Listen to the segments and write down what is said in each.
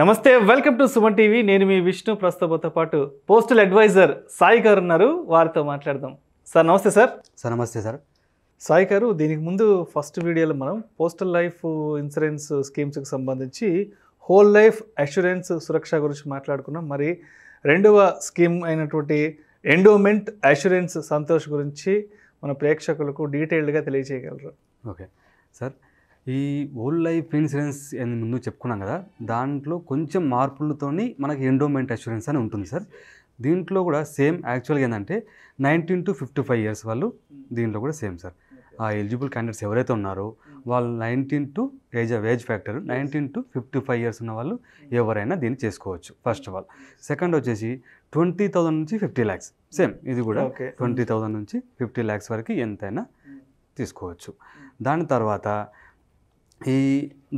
నమస్తే welcome to Suman TV నేను మీ విష్ణు ప్రస్తుతంతో పాటు పోస్టల్ అడ్వైజర్ సాయి గారు ఉన్నారు వారితో మాట్లాడదాం సార్ నమస్తే సార్ సార్ నమస్తే సార్ సాయి గారు దీనికి ముందు ఫస్ట్ వీడియోలో మనం పోస్టల్ లైఫ్ ఇన్సూరెన్స్ స్కీమ్స్కి సంబంధించి హోల్ లైఫ్ అష్యూరెన్స్ సురక్ష గురించి మాట్లాడుకున్నాం మరి రెండవ స్కీమ్ అయినటువంటి ఎండోమెంట్ అష్యూరెన్స్ సంతోష్ గురించి మన ప్రేక్షకులకు డీటెయిల్డ్గా తెలియజేయగలరు ఓకే సార్ ఈ ఓల్డ్ లైఫ్ ఇన్సూరెన్స్ అని ముందు చెప్పుకున్నాం కదా దాంట్లో కొంచెం మార్పులతోని మనకి ఎండోమెంట్ అష్యూరెన్స్ అని ఉంటుంది సార్ దీంట్లో కూడా సేమ్ యాక్చువల్గా ఏంటంటే nineteen to fifty five years వాళ్ళు దీంట్లో కూడా సేమ్ సార్ ఆ ఎలిజిబుల్ క్యాండిడేట్స్ ఎవరైతే ఉన్నారో వాళ్ళు nineteen to age age factor nineteen to fifty five years ఉన్న వాళ్ళు ఎవరైనా దీన్ని చేసుకోవచ్చు ఫస్ట్ ఆఫ్ ఆల్ సెకండ్ వచ్చేసి ట్వంటీ థౌసండ్ నుంచి ఫిఫ్టీ ల్యాక్స్ సేమ్ ఇది కూడా ట్వంటీ థౌసండ్ నుంచి ఫిఫ్టీ ల్యాక్స్ వరకు ఎంతైనా hmm. తీసుకోవచ్చు దాని తర్వాత ఈ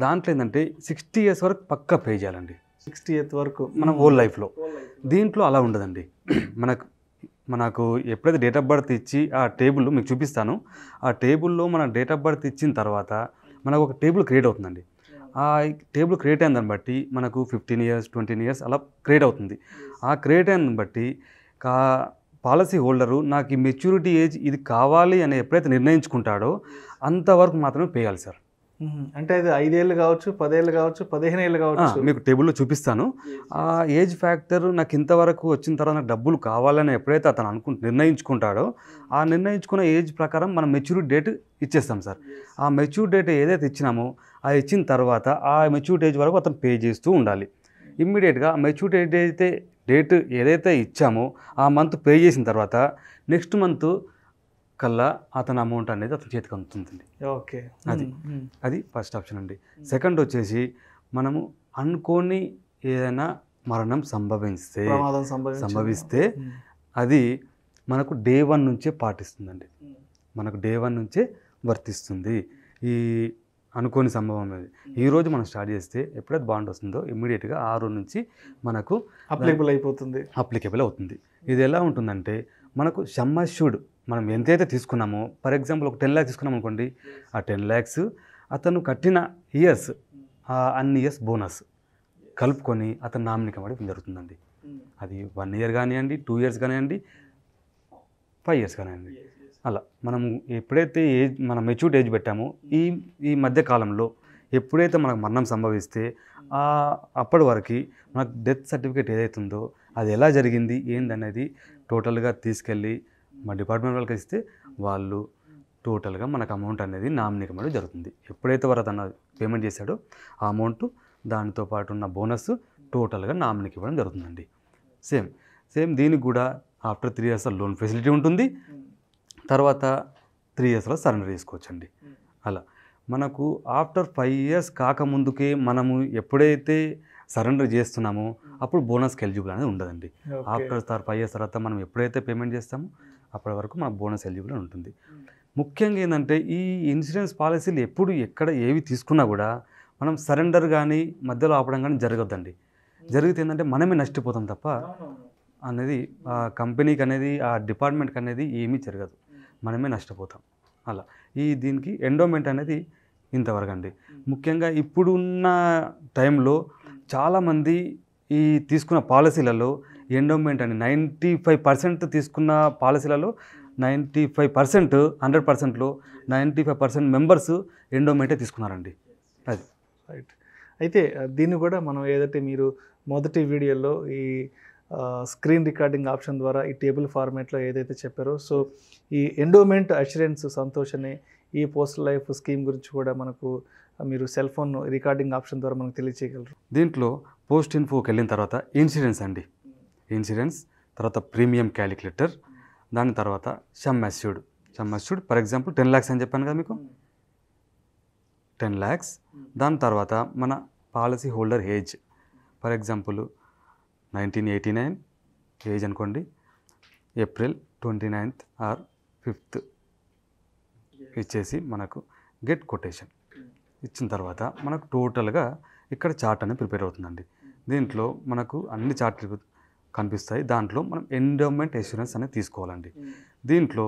దాంట్లో ఏంటంటే సిక్స్టీ ఇయర్స్ వరకు పక్కా పే చేయాలండి సిక్స్టీ ఇయర్స్ వరకు మన ఓల్డ్ లైఫ్లో దీంట్లో అలా ఉండదండి మనకు మనకు ఎప్పుడైతే డేట్ ఆఫ్ బర్త్ ఇచ్చి ఆ టేబుల్ మీకు చూపిస్తాను ఆ టేబుల్లో మన డేట్ ఆఫ్ బర్త్ ఇచ్చిన తర్వాత మనకు ఒక టేబుల్ క్రియేట్ అవుతుందండి ఆ టేబుల్ క్రియేట్ అయిన దాన్ని బట్టి మనకు ఫిఫ్టీన్ ఇయర్స్ ట్వంటీన్ ఇయర్స్ అలా క్రియేట్ అవుతుంది ఆ క్రియేట్ అయిన దాన్ని బట్టి కా పాలసీ హోల్డరు నాకు ఈ మెచ్యూరిటీ ఏజ్ ఇది కావాలి అని ఎప్పుడైతే నిర్ణయించుకుంటాడో అంతవరకు మాత్రమే పేయాలి సార్ అంటే అది ఐదేళ్ళు కావచ్చు పదేళ్ళు కావచ్చు పదిహేను ఏళ్ళు కావచ్చు మీకు టేబుల్లో చూపిస్తాను ఆ ఏజ్ ఫ్యాక్టర్ నాకు ఇంతవరకు వచ్చిన తర్వాత నాకు డబ్బులు కావాలని ఎప్పుడైతే అతను అనుకు నిర్ణయించుకుంటాడో mm. ఆ నిర్ణయించుకున్న ఏజ్ ప్రకారం మనం మెచ్యూరిటీ డేట్ ఇచ్చేస్తాం సార్ ఆ మెచ్యూర్ డేట్ ఏదైతే ఇచ్చినామో ఆ ఇచ్చిన తర్వాత ఆ మెచ్యూర్ ఏజ్ వరకు అతను పే చేస్తూ ఉండాలి ఇమ్మీడియట్గా మెచ్యూర్ డేట్ అయితే డేట్ ఏదైతే ఇచ్చామో ఆ మంత్ పే చేసిన తర్వాత నెక్స్ట్ మంత్ కల్లా అతని అమౌంట్ అనేది అతని చేతికి అందుతుందండి ఓకే అది అది ఫస్ట్ ఆప్షన్ అండి సెకండ్ వచ్చేసి మనము అనుకోని ఏదైనా మరణం సంభవిస్తే సంభవిస్తే అది మనకు డే వన్ నుంచే పాటిస్తుందండి మనకు డే వన్ నుంచే వర్తిస్తుంది ఈ అనుకోని సంభవం అనేది ఈరోజు మనం స్టార్ట్ చేస్తే ఎప్పుడైతే బాండ్ వస్తుందో ఇమ్మీడియట్గా ఆ రోజు నుంచి మనకు అప్లికబుల్ అయిపోతుంది అప్లికబుల్ అవుతుంది ఇది ఎలా ఉంటుందంటే మనకు షమ్మశుడు మనం ఎంతైతే తీసుకున్నామో ఫర్ ఎగ్జాంపుల్ ఒక టెన్ ల్యాక్స్ తీసుకున్నాం అనుకోండి ఆ టెన్ ల్యాక్స్ అతను కట్టిన ఇయర్స్ అన్ని ఇయర్స్ బోనస్ కలుపుకొని అతను నామినీ కమ్మడం జరుగుతుందండి hmm. అది వన్ ఇయర్ కానివ్వండి టూ ఇయర్స్ కానివ్వండి ఫైవ్ ఇయర్స్ కానివ్వండి అలా మనం ఎప్పుడైతే ఏజ్ మనం మెచ్యూర్డ్ ఏజ్ పెట్టామో ఈ ఈ మధ్య కాలంలో ఎప్పుడైతే మనకు మరణం సంభవిస్తే hmm. అప్పటి వరకు మనకు డెత్ సర్టిఫికేట్ ఏదైతుందో అది ఎలా జరిగింది ఏందనేది hmm. టోటల్గా తీసుకెళ్ళి మా డిపార్ట్మెంట్ వాళ్ళకి ఇస్తే వాళ్ళు టోటల్గా మనకు అమౌంట్ అనేది నామినేట్ ఇవ్వడం జరుగుతుంది ఎప్పుడైతే వారు తన పేమెంట్ చేశాడో ఆ అమౌంట్ దానితో పాటు ఉన్న బోనస్ టోటల్గా నామినీకి ఇవ్వడం జరుగుతుందండి సేమ్ సేమ్ దీనికి కూడా after three years loan facility ఉంటుంది తర్వాత త్రీ ఇయర్స్లో సరెండర్ చేసుకోవచ్చండి అలా మనకు ఆఫ్టర్ ఫైవ్ ఇయర్స్ కాకముందుకే మనము ఎప్పుడైతే సరెండర్ చేస్తున్నామో అప్పుడు బోనస్కి ఎలిజిబుల్ అనేది ఉండదండి ఆఫ్టర్ ఫైవ్ ఇయర్స్ తర్వాత మనం ఎప్పుడైతే పేమెంట్ చేస్తామో అప్పటి వరకు మన బోనస్ ఎలిజిబుల్ ఉంటుంది ముఖ్యంగా ఏంటంటే ఈ ఇన్సూరెన్స్ పాలసీలు ఎప్పుడు ఎక్కడ ఏవి తీసుకున్నా కూడా మనం సరెండర్ కానీ మధ్యలో ఆపడం కానీ జరగద్దండి జరిగితే ఏంటంటే మనమే నష్టపోతాం తప్ప అనేది ఆ కంపెనీకి అనేది ఆ డిపార్ట్మెంట్కి అనేది ఏమీ జరగదు మనమే నష్టపోతాం అలా ఈ దీనికి ఎండోమెంట్ అనేది ఇంతవరకు అండి ముఖ్యంగా ఇప్పుడున్న టైంలో చాలామంది ఈ తీసుకున్న పాలసీలలో ఎండోమెంట్ అని నైంటీ ఫైవ్ పర్సెంట్ తీసుకున్న పాలసీలలో నైంటీ ఫైవ్ పర్సెంట్ హండ్రెడ్ పర్సెంట్లో నైంటీ ఫైవ్ పర్సెంట్ మెంబర్స్ ఎండోమెంటే తీసుకున్నారండి అది రైట్ అయితే దీన్ని కూడా మనం ఏదైతే మీరు మొదటి వీడియోలో ఈ స్క్రీన్ రికార్డింగ్ ఆప్షన్ ద్వారా ఈ టేబుల్ ఫార్మేట్లో ఏదైతే చెప్పారో సో ఈ ఎండోమెంట్ అష్యూరెన్స్ సంతోష్ ఈ పోస్టల్ లైఫ్ స్కీమ్ గురించి కూడా మనకు మీరు సెల్ ఫోన్ రికార్డింగ్ ఆప్షన్ ద్వారా మనకు తెలియచేయగలరు దీంట్లో పోస్ట్ ఇన్ఫోకి వెళ్ళిన తర్వాత ఇన్సూరెన్స్ అండి ఇన్సూరెన్స్ తర్వాత ప్రీమియం క్యాలిక్యులేటర్ దాని తర్వాత షమ్మస్యూడ్ షమ్మస్యూడ్ ఫర్ ఎగ్జాంపుల్ టెన్ ల్యాక్స్ అని చెప్పాను కదా మీకు టెన్ ల్యాక్స్ దాని తర్వాత మన policy holder age for example nineteen eighty nine age అనుకోండి April twenty ninth or fifth ఇచ్చేసి మనకు గెట్ కొటేషన్ ఇచ్చిన తర్వాత మనకు టోటల్గా ఇక్కడ చార్ట్ అనేది ప్రిపేర్ అవుతుందండి దీంట్లో మనకు అన్ని చార్ట్ కనిపిస్తాయి దాంట్లో మనం ఎండోమెంట్ ఇన్సూరెన్స్ అనేది తీసుకోవాలండి దీంట్లో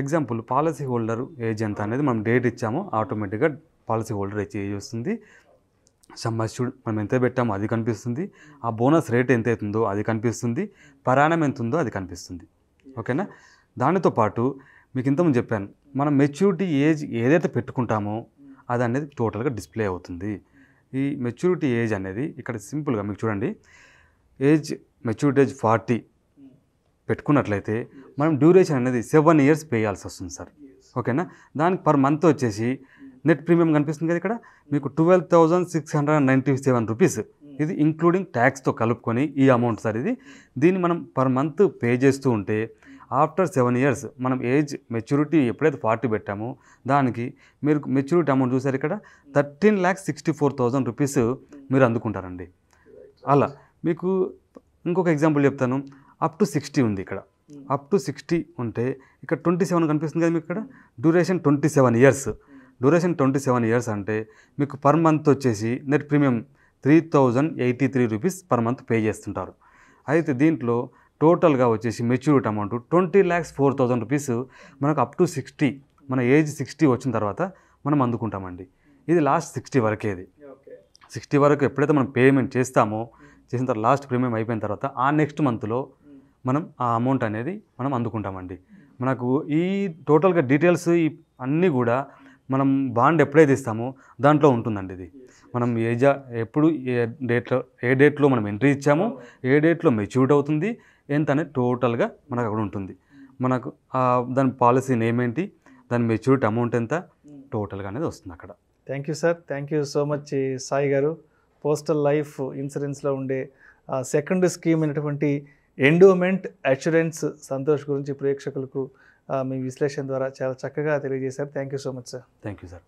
ఎగ్జాంపుల్ పాలసీ హోల్డర్ ఏజ్ ఎంత అనేది మనం డేట్ ఇచ్చామో ఆటోమేటిక్గా పాలసీ హోల్డర్ ఏజ్ వస్తుంది సంభాష్యుడు మనం ఎంత పెట్టామో అది కనిపిస్తుంది ఆ బోనస్ రేట్ ఎంత అవుతుందో అది కనిపిస్తుంది ప్రయాణం ఎంత ఉందో అది కనిపిస్తుంది ఓకేనా దానితో పాటు మీకు ఇంతకుముందు చెప్పాను మనం మెచ్యూరిటీ ఏజ్ ఏదైతే పెట్టుకుంటామో అది అనేది టోటల్గా డిస్ప్లే అవుతుంది ఈ మెచ్యూరిటీ ఏజ్ అనేది ఇక్కడ సింపుల్గా మీకు చూడండి ఏజ్ మెచ్యూరిటీ ఏజ్ ఫార్టీ పెట్టుకున్నట్లయితే మనం డ్యూరేషన్ అనేది సెవెన్ ఇయర్స్ పేయాల్సి వస్తుంది సార్ ఓకేనా దానికి పర్ మంత్ వచ్చేసి నెట్ ప్రీమియం కనిపిస్తుంది కదా ఇక్కడ మీకు twelve thousand six hundred and ninety seven rupees ఇది ఇంక్లూడింగ్ ట్యాక్స్తో కలుపుకొని ఈ అమౌంట్ సార్ ఇది దీన్ని మనం పర్ మంత్ పే చేస్తూ ఉంటే ఆఫ్టర్ సెవెన్ ఇయర్స్ మనం ఏజ్ మెచ్యూరిటీ ఎప్పుడైతే ఫార్టీ పెట్టామో దానికి మీరు మెచ్యూరిటీ అమౌంట్ చూసారు ఇక్కడ thirteen lakhs sixty four thousand rupees మీరు అందుకుంటారండి అలా మీకు ఇంకొక ఎగ్జాంపుల్ చెప్తాను అప్ టు సిక్స్టీ ఉంది ఇక్కడ అప్ టు సిక్స్టీ ఉంటే ఇక్కడ ట్వంటీ సెవెన్ కనిపిస్తుంది కదా మీకు ఇక్కడ duration twenty seven years duration twenty seven years అంటే మీకు పర్ మంత్ వచ్చేసి net premium three thousand eighty three rupees per month pay చేస్తుంటారు అయితే దీంట్లో టోటల్గా వచ్చేసి maturity amount twenty lakhs four thousand rupees మనకు అప్ టు సిక్స్టీ మన ఏజ్ సిక్స్టీ వచ్చిన తర్వాత మనం అందుకుంటామండి ఇది లాస్ట్ సిక్స్టీ వరకేది సిక్స్టీ వరకు ఎప్పుడైతే మనం పేమెంట్ చేస్తామో hmm. చేసిన తర్వాత లాస్ట్ ప్రీమియం అయిపోయిన తర్వాత ఆ నెక్స్ట్ మంత్లో మనం ఆ అమౌంట్ అనేది మనం అందుకుంటామండి మనకు ఈ టోటల్గా డీటెయిల్స్ ఈ అన్నీ కూడా మనం బాండ్ ఎప్పుడైతే ఇస్తామో దాంట్లో ఉంటుందండి ఇది మనం ఏజా ఎప్పుడు ఏ డేట్లో ఏ డేట్లో మనం ఎంట్రీ ఇచ్చామో ఏ డేట్లో మెచ్యూర్డ్ అవుతుంది ఎంత అనేది టోటల్గా మనకు అక్కడ ఉంటుంది మనకు దాని పాలసీ నేమ్ ఏంటి దాని మెచ్యూరిటీ అమౌంట్ ఎంత టోటల్గా అనేది వస్తుంది అక్కడ thank you sir thank you so much Sai గారు పోస్టల్ లైఫ్ ఇన్సూరెన్స్లో ఉండే సెకండ్ స్కీమ్ అయినటువంటి ఎండోమెంట్ అష్యూరెన్స్ సంతోష్ గురించి ప్రేక్షకులకు మీ విశ్లేషణ ద్వారా చాలా చక్కగా తెలియజేశారు thank you so much sir thank you sir